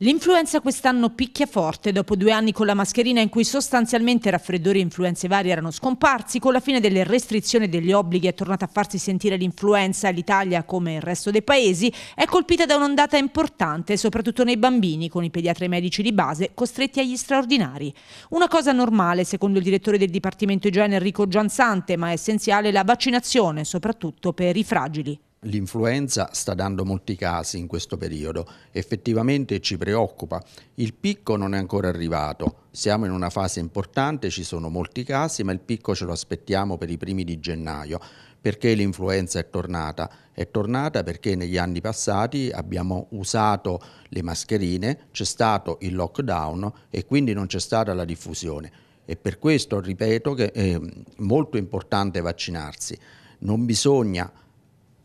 L'influenza quest'anno picchia forte, dopo due anni con la mascherina in cui sostanzialmente raffreddori e influenze varie erano scomparsi, con la fine delle restrizioni e degli obblighi è tornata a farsi sentire l'influenza l'Italia, come il resto dei paesi, è colpita da un'ondata importante, soprattutto nei bambini, con i pediatri e medici di base costretti agli straordinari. Una cosa normale, secondo il direttore del Dipartimento Igiene Enrico Giansante, ma è essenziale la vaccinazione, soprattutto per i fragili. L'influenza sta dando molti casi in questo periodo, effettivamente ci preoccupa, il picco non è ancora arrivato, siamo in una fase importante, ci sono molti casi, ma il picco ce lo aspettiamo per i primi di gennaio. Perché l'influenza è tornata? È tornata perché negli anni passati abbiamo usato le mascherine, c'è stato il lockdown e quindi non c'è stata la diffusione. E per questo ripeto che è molto importante vaccinarsi. Non bisogna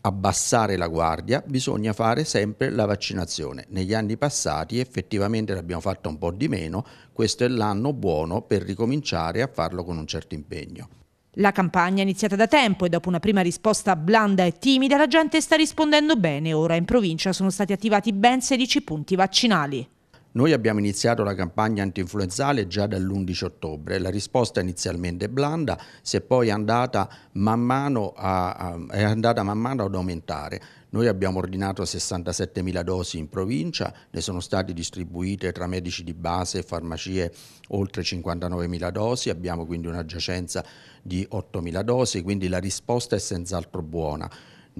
abbassare la guardia, bisogna fare sempre la vaccinazione. Negli anni passati effettivamente l'abbiamo fatta un po' di meno, questo è l'anno buono per ricominciare a farlo con un certo impegno. La campagna è iniziata da tempo e dopo una prima risposta blanda e timida la gente sta rispondendo bene. Ora in provincia sono stati attivati ben 16 punti vaccinali. Noi abbiamo iniziato la campagna antinfluenzale già dall'11 ottobre, la risposta inizialmente blanda si è poi andata man mano, a, a, è andata man mano ad aumentare. Noi abbiamo ordinato 67.000 dosi in provincia, ne sono state distribuite tra medici di base e farmacie oltre 59.000 dosi, abbiamo quindi una giacenza di 8.000 dosi, quindi la risposta è senz'altro buona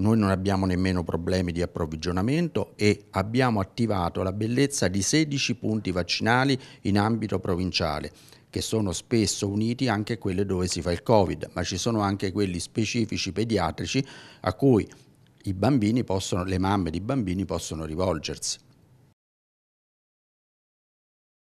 noi non abbiamo nemmeno problemi di approvvigionamento e abbiamo attivato la bellezza di 16 punti vaccinali in ambito provinciale che sono spesso uniti anche a quelle dove si fa il Covid, ma ci sono anche quelli specifici pediatrici a cui i bambini possono, le mamme di bambini possono rivolgersi.